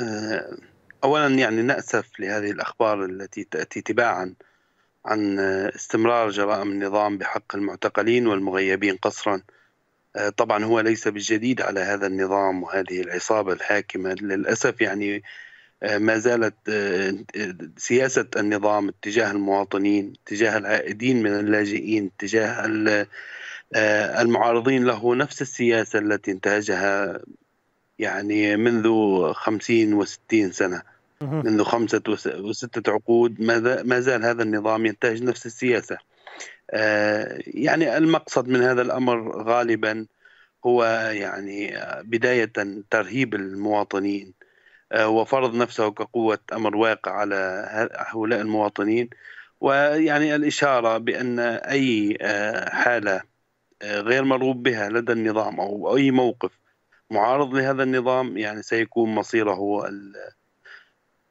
آه، اولا يعني ناسف لهذه الاخبار التي تاتي تباعا عن آه، استمرار جرائم النظام بحق المعتقلين والمغيبين قصرا آه، طبعا هو ليس بالجديد على هذا النظام وهذه العصابه الحاكمه للاسف يعني ما زالت سياسه النظام اتجاه المواطنين اتجاه العائدين من اللاجئين اتجاه المعارضين له نفس السياسه التي انتهجها يعني منذ خمسين وستين سنة منذ خمسة وستة عقود ما زال هذا النظام ينتهج نفس السياسة آه، يعني المقصد من هذا الأمر غالبا هو يعني آه، بداية ترهيب المواطنين آه، وفرض نفسه كقوة أمر واقع على هؤلاء المواطنين ويعني الإشارة بأن أي حالة غير مرغوب بها لدى النظام أو أي موقف معارض لهذا النظام يعني سيكون مصيره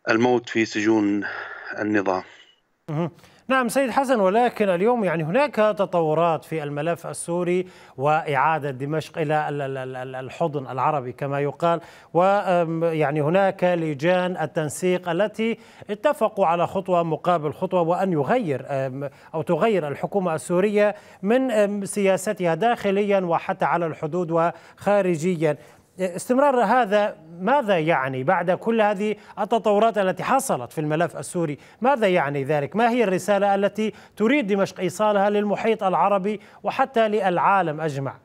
الموت في سجون النظام نعم سيد حسن ولكن اليوم يعني هناك تطورات في الملف السوري وإعادة دمشق إلى الحضن العربي كما يقال ويعني هناك لجان التنسيق التي اتفقوا على خطوة مقابل خطوة وأن يغير أو تغير الحكومة السورية من سياستها داخليا وحتى على الحدود وخارجيا استمرار هذا ماذا يعني بعد كل هذه التطورات التي حصلت في الملف السوري ماذا يعني ذلك ما هي الرسالة التي تريد دمشق إيصالها للمحيط العربي وحتى للعالم أجمع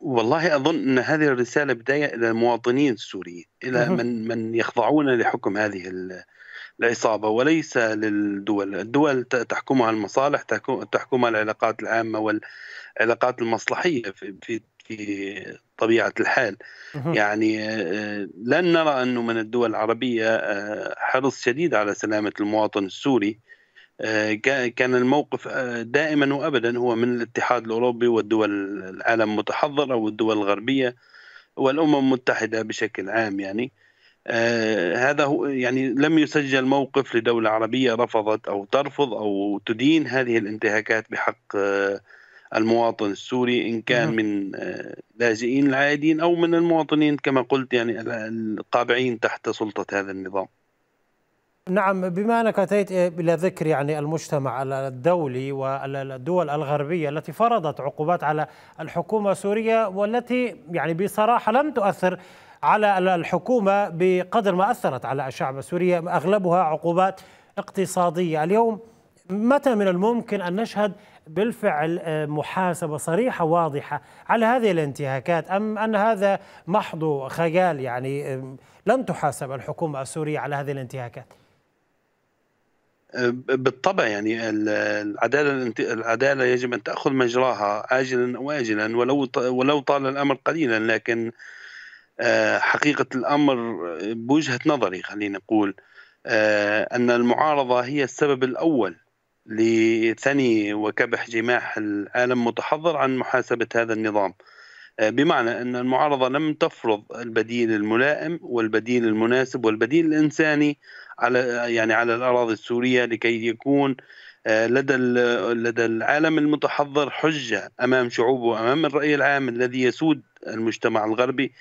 والله اظن ان هذه الرساله بدايه الى المواطنين السوريين الى من من يخضعون لحكم هذه العصابه وليس للدول، الدول تحكمها المصالح تحكمها العلاقات العامه والعلاقات المصلحيه في في طبيعه الحال يعني آه، لن نرى انه من الدول العربيه آه، حرص شديد على سلامه المواطن السوري آه، كان الموقف دائما وابدا هو من الاتحاد الاوروبي والدول العالم المتحضره والدول الغربيه والامم المتحده بشكل عام يعني آه هذا هو يعني لم يسجل موقف لدولة عربية رفضت أو ترفض أو تدين هذه الانتهاكات بحق آه المواطن السوري ان كان نعم. من آه، لاجئين العائدين او من المواطنين كما قلت يعني القابعين تحت سلطه هذا النظام. نعم بما انك اتيت الى ذكر يعني المجتمع الدولي والدول الغربيه التي فرضت عقوبات على الحكومه السوريه والتي يعني بصراحه لم تؤثر على الحكومه بقدر ما اثرت على الشعب السوري اغلبها عقوبات اقتصاديه، اليوم متى من الممكن أن نشهد بالفعل آه، محاسبة صريحة واضحة على هذه الانتهاكات أم أن هذا محض خيال يعني لن تحاسب الحكومة السورية على هذه الانتهاكات آه، بالطبع يعني العداله العداله يجب ان تاخذ مجراها عاجلا واجلا ولو ولو طال الامر قليلا لكن آه، حقيقه الامر بوجهه نظري خلينا نقول ان المعارضه هي السبب الاول لثني وكبح جماح العالم متحضر عن محاسبة هذا النظام آه، بمعنى أن المعارضة لم تفرض البديل الملائم والبديل المناسب والبديل الإنساني على يعني على الأراضي السورية لكي يكون آه، لدى لدى العالم المتحضر حجة أمام شعوبه وأمام الرأي العام الذي يسود المجتمع الغربي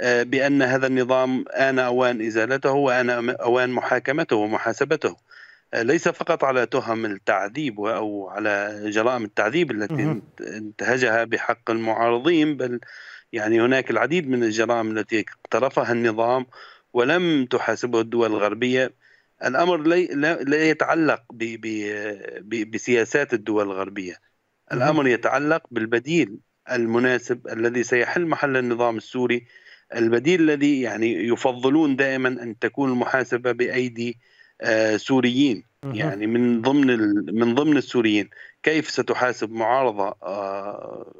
آه، بأن هذا النظام آن أوان إزالته وآن أوان محاكمته ومحاسبته ليس فقط على تهم التعذيب او على جرائم التعذيب التي انتهجها بحق المعارضين بل يعني هناك العديد من الجرائم التي اقترفها النظام ولم تحاسبه الدول الغربيه الامر لا يتعلق بسياسات الدول الغربيه الامر يتعلق بالبديل المناسب الذي سيحل محل النظام السوري البديل الذي يعني يفضلون دائما ان تكون المحاسبه بايدي آه، سوريين يعني من ضمن من ضمن السوريين كيف ستحاسب معارضه آه،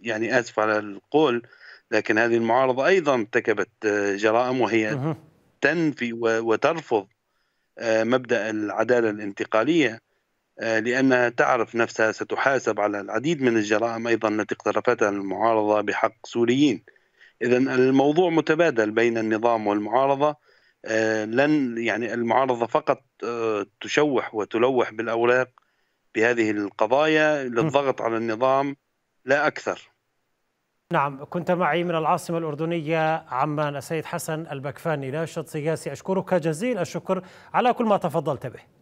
يعني اسف على القول لكن هذه المعارضه ايضا ارتكبت آه، جرائم وهي تنفي وترفض مبدا العداله الانتقاليه لانها تعرف نفسها ستحاسب على العديد من الجرائم ايضا التي اقترفتها المعارضه بحق سوريين اذا الموضوع متبادل بين النظام والمعارضه آه، لن يعني المعارضه فقط آه، تشوح وتلوح بالاوراق بهذه القضايا للضغط على النظام لا اكثر. نعم كنت معي من العاصمة الأردنية عمان السيد حسن البكفاني ناشط سياسي أشكرك جزيل الشكر على كل ما تفضلت به